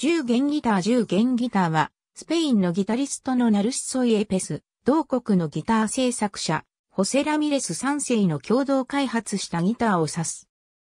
10弦ギター10弦ギターは、スペインのギタリストのナルシソイ・エペス、同国のギター製作者、ホセ・ラミレス3世の共同開発したギターを指す。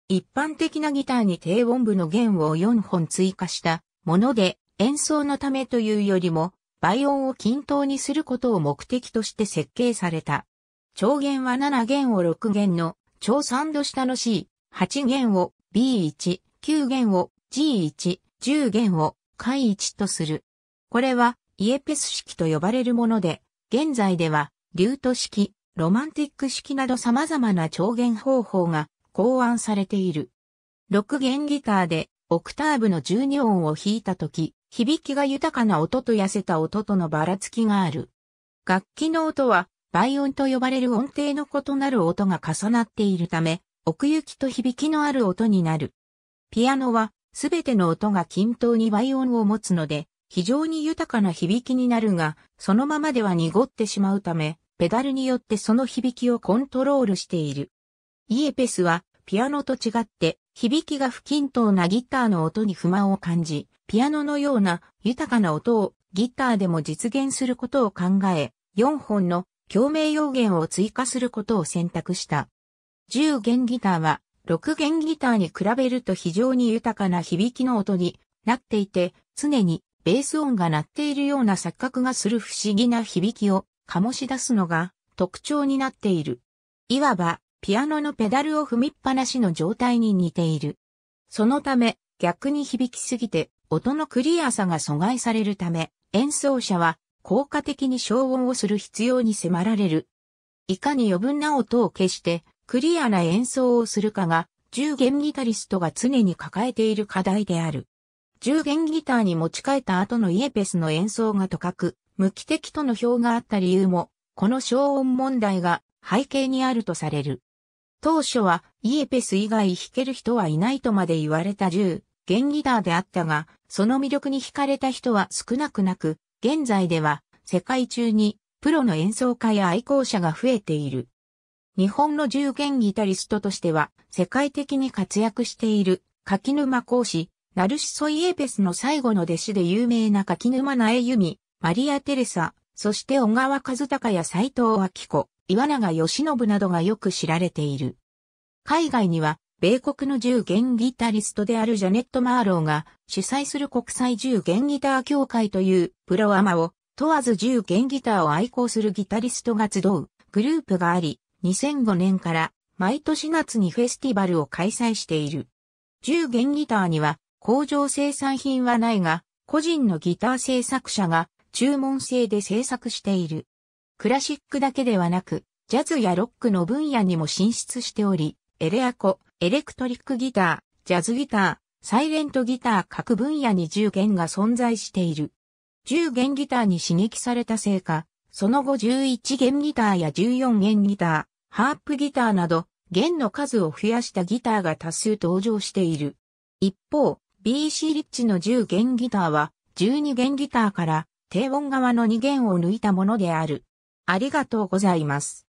一般的なギターに低音部の弦を4本追加したもので、演奏のためというよりも、倍音を均等にすることを目的として設計された。長弦は7弦を6弦の、超3度下の C、8弦を B1、9弦を G1、10元を解一とする。これはイエペス式と呼ばれるもので、現在ではリュート式、ロマンティック式など様々な調弦方法が考案されている。6弦ギターでオクターブの12音を弾いたとき、響きが豊かな音と痩せた音とのばらつきがある。楽器の音は倍音と呼ばれる音程の異なる音が重なっているため、奥行きと響きのある音になる。ピアノはすべての音が均等に倍音を持つので、非常に豊かな響きになるが、そのままでは濁ってしまうため、ペダルによってその響きをコントロールしている。イエペスは、ピアノと違って、響きが不均等なギターの音に不満を感じ、ピアノのような豊かな音をギターでも実現することを考え、4本の共鳴要弦を追加することを選択した。10弦ギターは6弦ギターに比べると非常に豊かな響きの音になっていて、常にベース音が鳴っているような錯覚がする不思議な響きを醸し出すのが特徴になっている。いわば、ピアノのペダルを踏みっぱなしの状態に似ている。そのため、逆に響きすぎて、音のクリアさが阻害されるため、演奏者は効果的に消音をする必要に迫られる。いかに余分な音を消して、クリアな演奏をするかが、10弦ギタリストが常に抱えている課題である。10弦ギターに持ち替えた後のイエペスの演奏がとかく、無機的との評があった理由も、この消音問題が背景にあるとされる。当初はイエペス以外弾ける人はいないとまで言われた10弦ギターであったが、その魅力に惹かれた人は少なくなく、現在では世界中にプロの演奏家や愛好者が増えている。日本の重弦ギタリストとしては世界的に活躍している柿沼講師、ナルシソイエペスの最後の弟子で有名な柿沼苗由美、マリア・テレサ、そして小川和孝や斎藤明子、岩永義信などがよく知られている。海外には、米国の重弦ギタリストであるジャネット・マーローが主催する国際重弦ギター協会というプロアマを問わず重弦ギターを愛好するギタリストが集うグループがあり、2005年から毎年夏にフェスティバルを開催している。10弦ギターには工場生産品はないが、個人のギター制作者が注文制で制作している。クラシックだけではなく、ジャズやロックの分野にも進出しており、エレアコ、エレクトリックギター、ジャズギター、サイレントギター各分野に10弦が存在している。10弦ギターに刺激されたせいか、その後11弦ギターや14弦ギター、ハープギターなど、弦の数を増やしたギターが多数登場している。一方、BC リッチの10弦ギターは、12弦ギターから低音側の2弦を抜いたものである。ありがとうございます。